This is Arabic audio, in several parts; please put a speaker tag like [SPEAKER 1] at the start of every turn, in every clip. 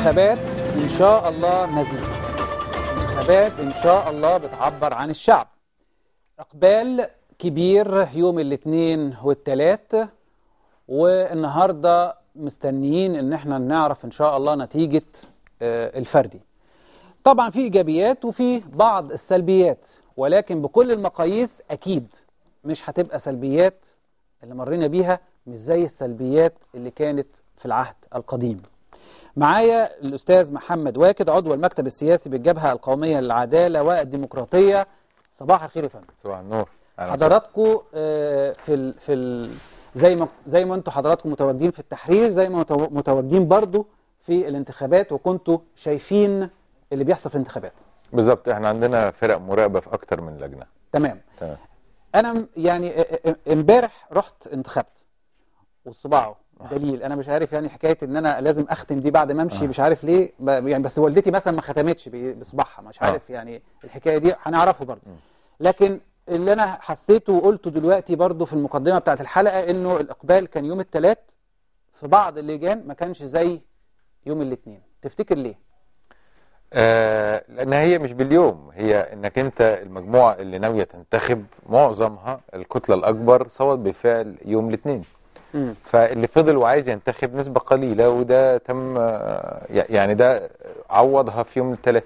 [SPEAKER 1] الانتخابات إن شاء الله مزيد الانتخابات إن شاء الله بتعبر عن الشعب إقبال كبير يوم الاثنين والثلاث والنهاردة مستنيين إن احنا نعرف إن شاء الله نتيجة آه، الفردي طبعا في إيجابيات وفي بعض السلبيات ولكن بكل المقاييس أكيد مش هتبقى سلبيات اللي مرينا بيها مش زي السلبيات اللي كانت في العهد القديم معايا الأستاذ محمد واكد عضو المكتب السياسي بالجبهة القومية للعدالة والديمقراطية صباح الخير يا فندم
[SPEAKER 2] صباح النور حضراتكم
[SPEAKER 1] آه، في الـ في الـ زي ما زي ما انتم حضراتكم متواجدين في التحرير زي ما متواجدين برضو في الانتخابات وكنتوا شايفين اللي بيحصل في الانتخابات
[SPEAKER 2] بالظبط احنا عندنا فرق مراقبه في اكتر من لجنه تمام تمام
[SPEAKER 1] انا يعني امبارح رحت انتخبت وصباعه دليل انا مش عارف يعني حكايه ان انا لازم اختم دي بعد ما امشي آه. مش عارف ليه ب... يعني بس والدتي مثلا ما ختمتش بصباحها مش آه. عارف آه. يعني الحكايه دي هنعرفه برضه لكن اللي انا حسيته وقلته دلوقتي برضه في المقدمه بتاعت الحلقه انه الاقبال كان يوم الثلاث في بعض اللجان ما كانش زي يوم الاثنين تفتكر ليه
[SPEAKER 2] آه لان هي مش باليوم هي انك انت المجموعه اللي ناويه تنتخب معظمها الكتله الاكبر صوت بفعل يوم الاثنين فاللي فضل وعايز ينتخب نسبة قليلة وده تم آه، يعني ده عوضها في يوم الثلاث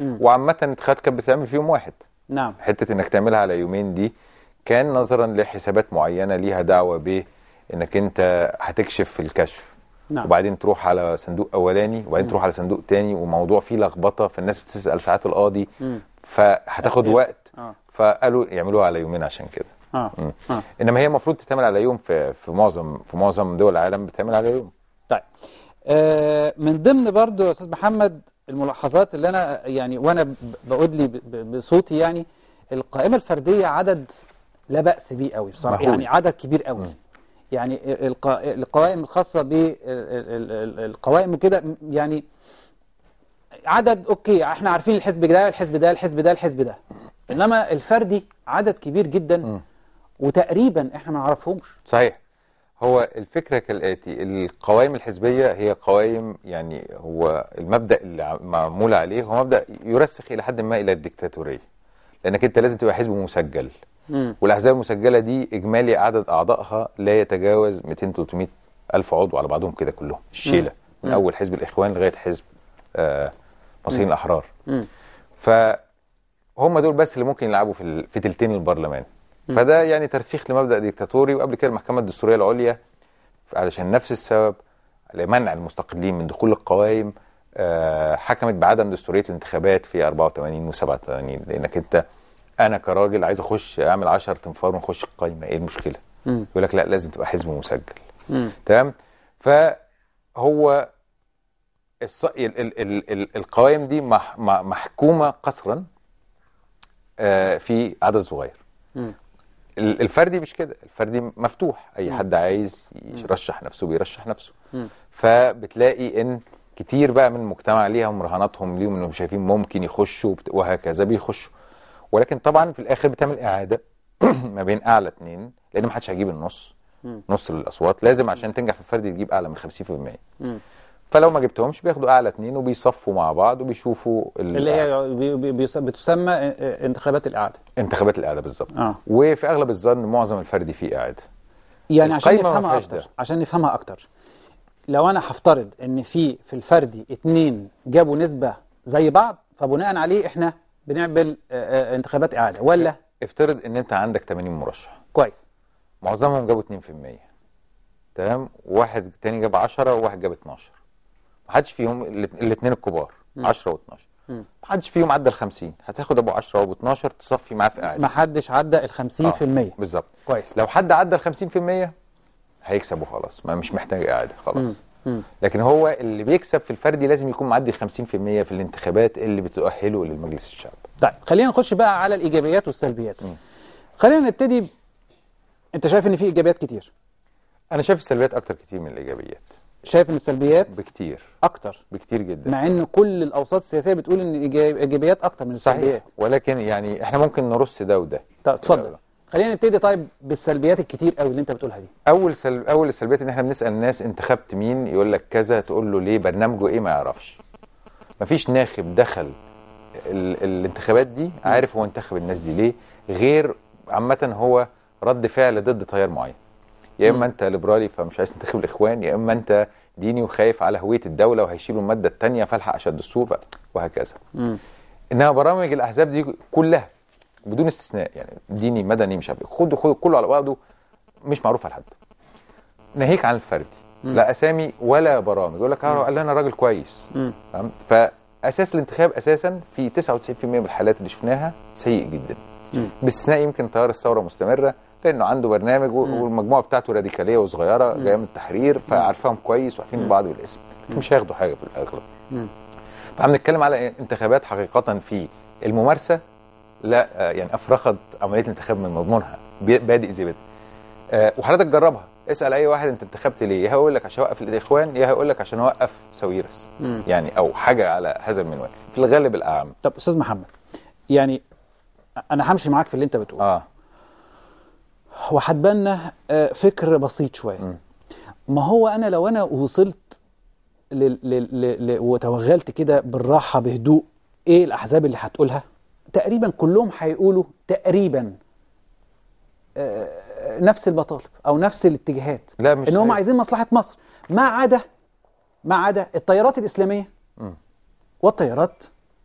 [SPEAKER 2] وعامة الانتخابات كانت بتعمل في يوم واحد نعم حتة انك تعملها على يومين دي كان نظرا لحسابات معينة ليها دعوة ب انك انت هتكشف في الكشف نعم. وبعدين تروح على صندوق اولاني وبعدين مم. تروح على صندوق تاني وموضوع فيه لخبطه فالناس بتسال ساعات القاضي فهتاخد وقت آه. فقالوا يعملوها على يومين عشان كده آه. آه. انما هي المفروض تتعمل على يوم في في معظم في معظم دول العالم بتتعمل على يوم طيب آه من ضمن برضو يا استاذ محمد الملاحظات اللي انا يعني وانا بقول لي
[SPEAKER 1] بصوتي يعني القائمه الفرديه عدد لا باس بيه قوي بصراحه يعني عدد كبير قوي م. يعني القوائم الخاصه بالقوائم كده يعني عدد اوكي احنا عارفين الحزب ده الحزب ده الحزب ده الحزب ده انما الفردي عدد كبير جدا م. وتقريبا احنا ما نعرفهمش
[SPEAKER 2] صحيح هو الفكرة كالآتي القوائم الحزبية هي قوائم يعني هو المبدأ اللي معمول عليه هو مبدأ يرسخ إلى حد ما إلى الديكتاتورية لأنك أنت لازم تبقى حزب مسجل والأحزاب المسجلة دي إجمالي عدد أعضائها لا يتجاوز 200-300 ألف عضو على بعضهم كده كلهم الشيلة من أول حزب الإخوان لغاية حزب آه، مصريين الأحرار فهم دول بس اللي ممكن يلعبوا في, في تلتين البرلمان فده يعني ترسيخ لمبدا ديكتاتوري وقبل كده المحكمه الدستوريه العليا علشان نفس السبب لمنع المستقلين من دخول القوائم آه، حكمت بعدم دستوريه الانتخابات في 84 و87 لانك انت انا كراجل عايز اخش اعمل 10 تنفار ونخش القايمه ايه المشكله؟ يقول لك لا لازم تبقى حزب مسجل تمام؟ فهو الص... ال... ال... ال... ال... القوائم دي مح... محكومه قسرا آه، في عدد صغير الفردي مش كده الفردي مفتوح اي حد عايز يرشح نفسه بيرشح نفسه فبتلاقي ان كتير بقى من المجتمع ليهم رهاناتهم ليهم انهم شايفين ممكن يخشوا وهكذا بيخشوا ولكن طبعا في الاخر بتعمل اعاده ما بين اعلى اتنين لان ما حدش هيجيب النص نص للاصوات لازم عشان تنجح في الفردي تجيب اعلى من 50% فلو ما جبتهمش بياخدوا اعلى اتنين وبيصفوا مع بعض وبيشوفوا اللي
[SPEAKER 1] هي بي
[SPEAKER 2] بي بتسمى
[SPEAKER 1] انتخابات الاعاده
[SPEAKER 2] انتخابات الاعاده بالظبط آه. وفي اغلب الظن معظم الفردي فيه اعاده يعني عشان نفهمها اكتر ده.
[SPEAKER 1] عشان نفهمها اكتر لو انا هفترض ان في في الفردي اتنين جابوا نسبه زي بعض فبناء عليه احنا بنعمل
[SPEAKER 2] آه، آه، انتخابات اعاده ولا افترض ان انت عندك 80 مرشح كويس معظمهم جابوا 2% تمام واحد تاني جاب 10 وواحد جاب 12 ما حدش فيهم الاثنين الكبار 10 و12 ما حدش فيهم عدى ال 50 هتاخد ابو 10 وابو 12 تصفي معاه في قاعده ما حدش عدى ال 50% آه. بالظبط كويس لو حد عدى ال 50% هيكسب وخلاص ما مش محتاج قاعده خلاص مم. لكن هو اللي بيكسب في الفردي لازم يكون معدي 50% في الانتخابات اللي بتؤهله للمجلس الشعب طيب خلينا نخش بقى على الايجابيات والسلبيات مم. خلينا نبتدي انت شايف ان في ايجابيات كتير انا شايف السلبيات اكتر كتير من الايجابيات شايف ان السلبيات بكتير اكتر بكتير جدا مع ان كل الاوساط السياسيه بتقول ان الايجابيات اكتر من السلبيات صحيح. ولكن يعني احنا ممكن نرص ده وده طب اتفضل
[SPEAKER 1] خلينا نبتدي طيب بالسلبيات الكتير قوي اللي انت بتقولها دي
[SPEAKER 2] اول سل... اول السلبيات ان احنا بنسال الناس انتخبت مين يقول لك كذا تقول له ليه برنامجه ايه ما يعرفش مفيش ناخب دخل ال... الانتخابات دي عارف هو انتخب الناس دي ليه غير عامه هو رد فعل ضد تيار معين يا اما انت ليبرالي فمش عايز تنتخب الاخوان يا اما انت ديني وخايف على هويه الدوله وهيشيلوا الماده الثانيه فالحق اشد الدستور وهكذا مم. انها برامج الاحزاب دي كلها بدون استثناء يعني ديني مدني مش عارف إيه، خد خد كله على بعضه مش معروف على حد ناهيك عن الفردي مم. لا اسامي ولا برامج يقول لك آه، قال انا راجل كويس تمام فاساس الانتخاب اساسا في 99% من الحالات اللي شفناها سيء جدا باستثناء يمكن تيار الثوره مستمره لانه عنده برنامج والمجموعه بتاعته راديكاليه وصغيره جايه من التحرير فعارفاهم كويس وعارفين بعض بالاسم مش هياخدوا حاجه في الاغلب فاحنا بنتكلم على انتخابات حقيقه في الممارسه لا يعني افرخت عمليه الانتخاب من مضمونها بادئ زي بدء آه، وحضرتك جربها اسال اي واحد انت انتخبت ليه يا هيقول لك عشان اوقف الاخوان يا هيقول لك عشان اوقف سويرس يعني او حاجه على هذا المنوال في الغالب الاعم طب استاذ محمد يعني
[SPEAKER 1] انا همشي معاك في اللي انت بتقوله آه. وهتبنى آه، فكر بسيط شويه ما هو انا لو انا وصلت لل... لل... ل... وتوغلت كده بالراحه بهدوء ايه الاحزاب اللي هتقولها تقريبا كلهم هيقولوا تقريبا آه، نفس المطالب او نفس الاتجاهات لا مش ان هم عايزين مصلحه مصر ما عدا ما عدا التيارات الاسلاميه والتيارات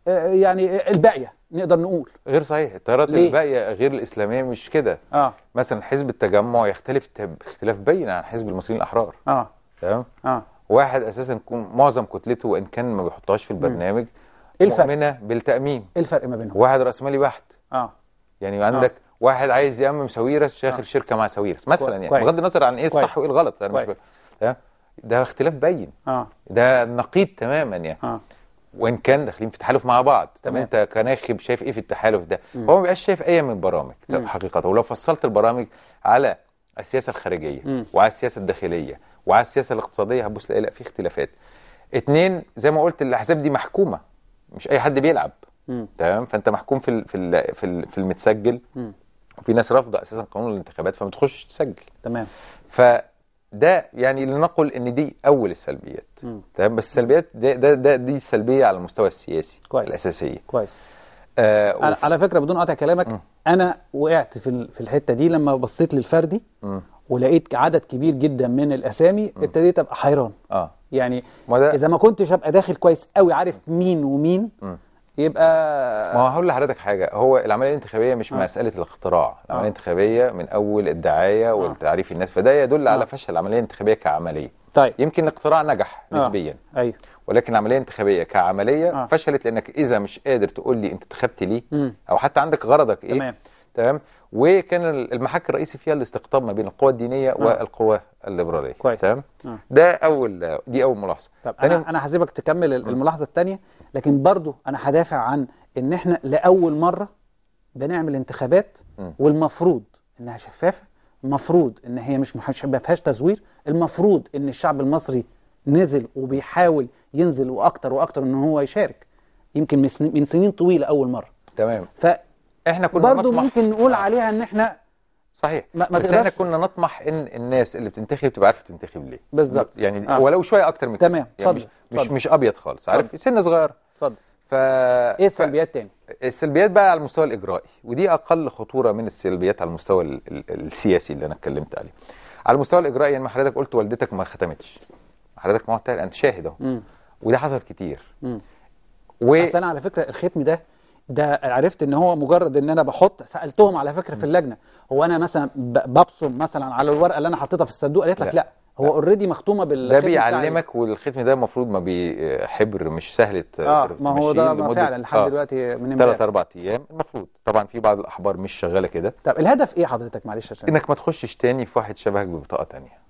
[SPEAKER 1] آه، يعني الباقيه نقدر نقول
[SPEAKER 2] غير صحيح التيارات الباقيه غير الاسلاميه مش كده اه مثلا حزب التجمع يختلف اختلاف بين عن حزب المصريين الاحرار اه تمام اه واحد اساسا معظم كتلته وان كان ما بيحطهاش في البرنامج ايه الفرق مؤمنه بالتامين ايه الفرق ما بينهم واحد راسمالي بحت اه يعني عندك آه. واحد عايز يامم سويرس آه. شاخر آه. شركه مع سويرس مثلا يعني بغض النظر عن ايه الصح وايه الغلط انا يعني مش ده اختلاف بين آه. ده نقيض تماما يعني آه. وان كان داخلين في تحالف مع بعض طب انت كناخب شايف ايه في التحالف ده مم. هو ما بيبقاش شايف اي من برامج حقيقه ولو فصلت البرامج على السياسه الخارجيه مم. وعلى السياسه الداخليه وعلى السياسه الاقتصاديه هتبص لا في اختلافات اتنين زي ما قلت الاحزاب دي محكومه مش اي حد بيلعب تمام فانت محكوم في الـ في الـ في, الـ في المتسجل وفي ناس رافضه اساسا قانون الانتخابات فما تخش تسجل تمام ده يعني لنقل ان دي اول السلبيات تمام بس السلبيات ده, ده, ده دي سلبيه على المستوى السياسي كويس. الاساسيه كويس آه على فكره بدون قطع
[SPEAKER 1] كلامك م. انا وقعت في في الحته دي لما بصيت للفردي م. ولقيت عدد كبير جدا من الاسامي ابتديت ابقى حيران اه يعني مده... اذا ما كنتش ابقى داخل كويس قوي عارف مين ومين
[SPEAKER 2] م. يبقى ما هقول لحضرتك حاجه هو العمليه الانتخابيه مش آه. مساله الاختراع العمليه آه. الانتخابيه من اول الدعايه آه. والتعريف الناس فده يدل آه. على فشل العمليه الانتخابيه كعمليه طيب يمكن الاقتراع نجح آه. نسبيا آه. ايوه ولكن العمليه الانتخابيه كعمليه آه. فشلت لانك اذا مش قادر تقول لي انت انتخبت ليه م. او حتى عندك غرضك ايه تمام. تمام وكان المحك الرئيسي فيها الاستقطاب ما بين القوى الدينيه آه. والقوى الليبراليه كويس تمام آه. ده اول دي اول ملاحظه طب انا انا هسيبك تكمل الملاحظه
[SPEAKER 1] الثانيه لكن برضو انا هدافع عن ان احنا لاول مره بنعمل انتخابات م. والمفروض انها شفافه المفروض ان هي مش ما فيهاش تزوير المفروض ان الشعب المصري نزل وبيحاول ينزل واكتر واكتر ان هو يشارك يمكن من سنين طويله اول مره تمام ف
[SPEAKER 2] احنا كنا برضه ممكن
[SPEAKER 1] نقول آه. عليها ان احنا
[SPEAKER 2] صحيح ما بس احنا كنا نطمح ان الناس اللي بتنتخب تبقى عارفه بتنتخب ليه بالظبط يعني آه. ولو شويه اكتر من تمام يعني فضل. مش فضل. مش ابيض خالص عارف سن صغيره اتفضل ف... ايه السلبيات تاني؟ السلبيات بقى على المستوى الاجرائي ودي اقل خطوره من السلبيات على المستوى ال... السياسي اللي انا اتكلمت عليه. على المستوى الاجرائي يعني ما حضرتك قلت والدتك ما ختمتش. حضرتك معتل انت شاهد اهو. وده حصل كتير. امم و... بس انا على فكره الختم ده ده
[SPEAKER 1] عرفت ان هو مجرد ان انا بحط سالتهم على فكره في اللجنه هو انا مثلا ببصم مثلا على الورقه اللي انا حطيتها في الصندوق قالت لك لا, لا. هو اوريدي مختومه بال ده بيعلمك
[SPEAKER 2] والختم ده المفروض ما حبر مش سهل اه ما هو ده ما فعلا لحد آه دلوقتي من ثلاث اربع ايام المفروض طبعا في بعض الاحبار مش شغاله كده
[SPEAKER 1] طب الهدف ايه حضرتك معلش عشان انك
[SPEAKER 2] ما تخشش تاني في واحد شبهك ببطاقه تانية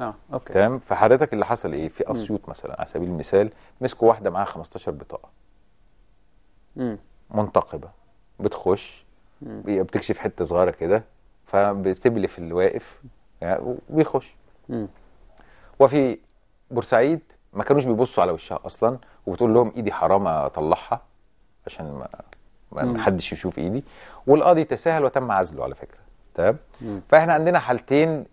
[SPEAKER 2] اه اوكي تمام فحضرتك اللي حصل ايه في اسيوط مثلا على سبيل المثال مسكوا واحده معاها 15 بطاقه امم منتقبه بتخش بتكشف حته صغيره كده فبتبلف اللي واقف يعني وبيخش وفي بورسعيد ما كانوش بيبصوا على وشها اصلا وبتقول لهم ايدي حرام اطلعها عشان
[SPEAKER 1] ما ما حدش
[SPEAKER 2] يشوف ايدي والقاضي تساهل وتم عزله على فكره تمام فاحنا عندنا حالتين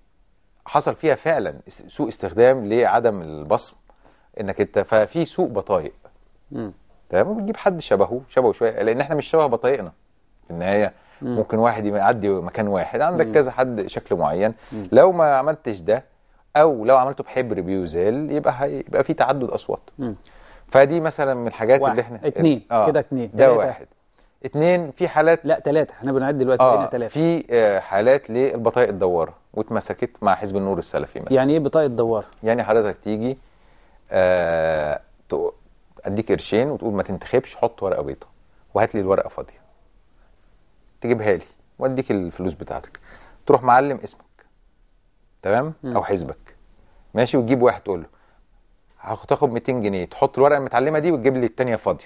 [SPEAKER 2] حصل فيها فعلا سوء استخدام لعدم البصم انك انت ففي سوء بطايق تمام وبتجيب حد شبهه شبهه شويه لان احنا مش شبه بطايقنا في النهايه مم. ممكن واحد يعدي مكان واحد عندك مم. كذا حد شكل معين مم. لو ما عملتش ده او لو عملته بحبر بيوزيل يبقى هيبقى في تعدد اصوات مم. فدي مثلا من الحاجات واحد. اللي احنا اتنين آه. كده اتنين ده تلاتة. واحد اتنين في حالات
[SPEAKER 1] لا تلاتة احنا بنعد دلوقتي آه. تلاتة
[SPEAKER 2] في آه، حالات للبطايق الدوارة واتمسكت مع حزب النور السلفي مثلا يعني ايه بطايق الدوارة؟ يعني حضرتك تيجي آه اديك قرشين وتقول ما تنتخبش حط ورقه بيضاء وهات لي الورقه فاضيه تجيبها لي واديك الفلوس بتاعتك تروح معلم اسمك تمام م. او حزبك ماشي وتجيب واحد تقول له هتاخد 200 جنيه تحط الورقه المتعلمه دي وتجيب لي الثانيه فاضيه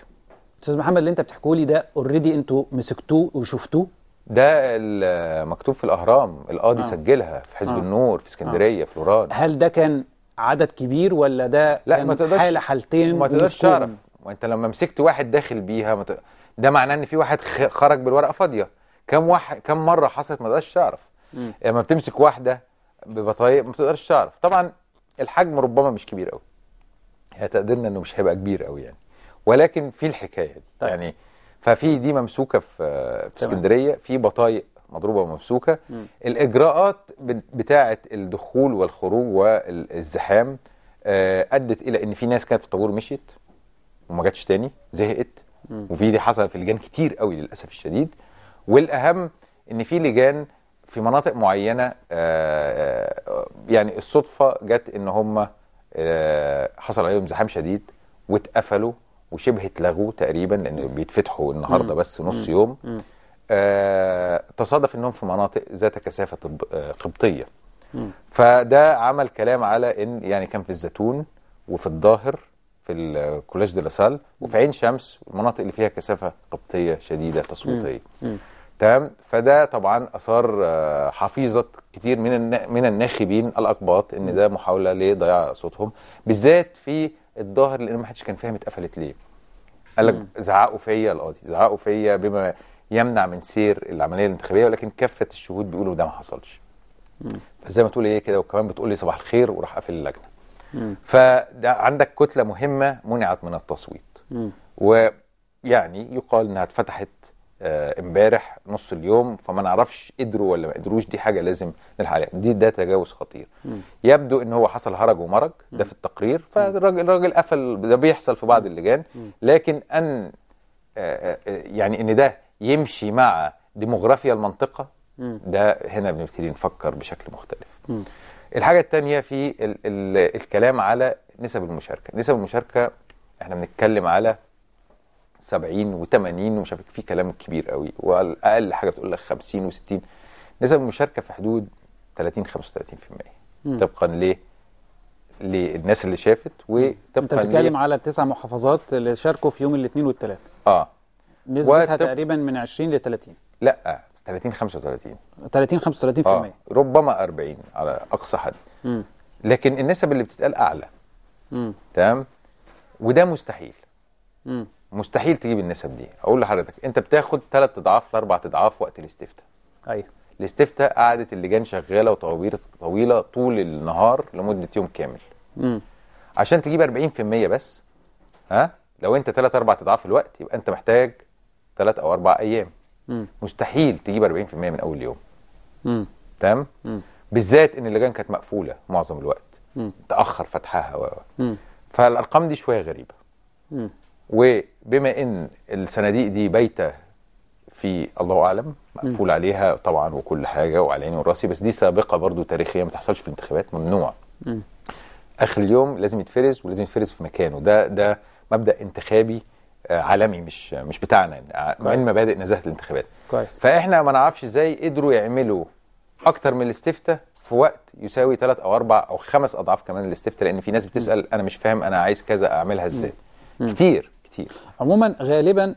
[SPEAKER 1] استاذ محمد اللي انت بتحكوا لي ده اوريدي انتوا مسكتوه
[SPEAKER 2] وشفتوه ده مكتوب في الاهرام القاضي آه. سجلها في حزب آه. النور في اسكندريه آه. في لوران هل ده كان عدد كبير ولا ده لا ما تقدرش حاله حالتين ما تقدرش تعرف وانت لما مسكت واحد داخل بيها ما ت... ده معناه ان في واحد خرج بالورقه فاضيه كم واحد كم مره حصلت ما تقدرش تعرف يعني لما يعني بتمسك واحده ببطايق ما تقدرش تعرف طبعا الحجم ربما مش كبير قوي هي يعني تقديرنا انه مش هيبقى كبير قوي يعني ولكن في الحكايه دي طيب. يعني ففي دي ممسوكه في في اسكندريه في بطايق مضروبه وممسوكه الاجراءات بتاعه الدخول والخروج والزحام آه، ادت الى ان في ناس كانت في الطابور مشيت وما جاتش تاني زهقت وفي دي حصل في لجان كتير قوي للاسف الشديد والاهم ان في لجان في مناطق معينه آه، آه، يعني الصدفه جت ان هم حصل عليهم زحام شديد واتقفلوا وشبه اتلغوا تقريبا لان بيتفتحوا النهارده بس نص يوم آه، تصادف انهم في مناطق ذات كثافه قبطيه آه، فده عمل كلام على ان يعني كان في الزيتون وفي الظاهر في الكولاج دي لاسال وفي عين شمس المناطق اللي فيها كثافه قبطيه شديده تصويتيه تمام فده طبعا اثار آه، حفيظه كتير من من الناخبين الاقباط ان ده محاوله لضياع صوتهم بالذات في الظاهر لان ما حدش كان فاهم اتقفلت ليه قال لك زعقوا فيا القاضي زعقوا فيا بما يمنع من سير العمليه الانتخابيه ولكن كافه الشهود بيقولوا ده ما حصلش فزي ما تقول ايه كده وكمان بتقول لي صباح الخير وراح قافل اللجنه فعندك فده عندك كتله مهمه منعت من التصويت ويعني يقال انها اتفتحت آه، امبارح نص اليوم فما نعرفش قدروا ولا ما قدروش دي حاجه لازم نلحق عليها دي ده تجاوز خطير مم. يبدو ان هو حصل هرج ومرج ده في التقرير فالراجل الراجل قفل ده بيحصل في بعض اللجان لكن ان آه، آه، يعني ان ده يمشي مع ديموغرافيا المنطقه ده هنا بنبتدي نفكر بشكل مختلف الحاجه الثانيه في ال ال الكلام على نسب المشاركه نسب المشاركه احنا بنتكلم على 70 و80 ومش عارف في كلام كبير قوي والاقل حاجه بتقول لك 50 و60 نسب المشاركه في حدود 30 35% م. طبقا ليه للناس اللي شافت وطبقا انت بتتكلم
[SPEAKER 1] على التسع محافظات اللي شاركوا في يوم الاثنين والثلاثه
[SPEAKER 2] اه نسبتها وتب...
[SPEAKER 1] تقريبا من 20 ل 30
[SPEAKER 2] لا 30 35 30 35% في آه. ربما 40 على اقصى حد م. لكن النسب اللي بتتقال اعلى تمام وده مستحيل م. مستحيل تجيب النسب دي اقول لحضرتك انت بتاخد ثلاث اضعاف لاربع اضعاف وقت الاستفتاء ايوه الاستفتاء قعدت اللجان شغاله وطوابير طويله طول النهار لمده يوم كامل م. عشان تجيب 40% بس ها لو انت ثلاث اربع اضعاف الوقت يبقى انت محتاج ثلاث او اربع ايام م. مستحيل تجيب 40% من اول يوم تمام بالذات ان اللجان كانت مقفوله معظم الوقت م. تاخر فتحها و... فالارقام دي شويه غريبه م. وبما ان الصناديق دي بايته في الله اعلم مقفول م. عليها طبعا وكل حاجه وعلى عيني وراسي بس دي سابقه برضو تاريخيه ما تحصلش في الانتخابات ممنوع م. اخر اليوم لازم يتفرز ولازم يتفرز في مكانه ده ده مبدا انتخابي آه، عالمي مش مش بتاعنا يعني، آه، من مبادئ نزاهه الانتخابات كويس فاحنا ما نعرفش ازاي قدروا يعملوا اكتر من الاستفتاء في وقت يساوي ثلاث او اربع او خمس اضعاف كمان الاستفتاء لان في ناس بتسال انا مش فاهم انا عايز كذا اعملها ازاي كتير كتير
[SPEAKER 1] عموما غالبا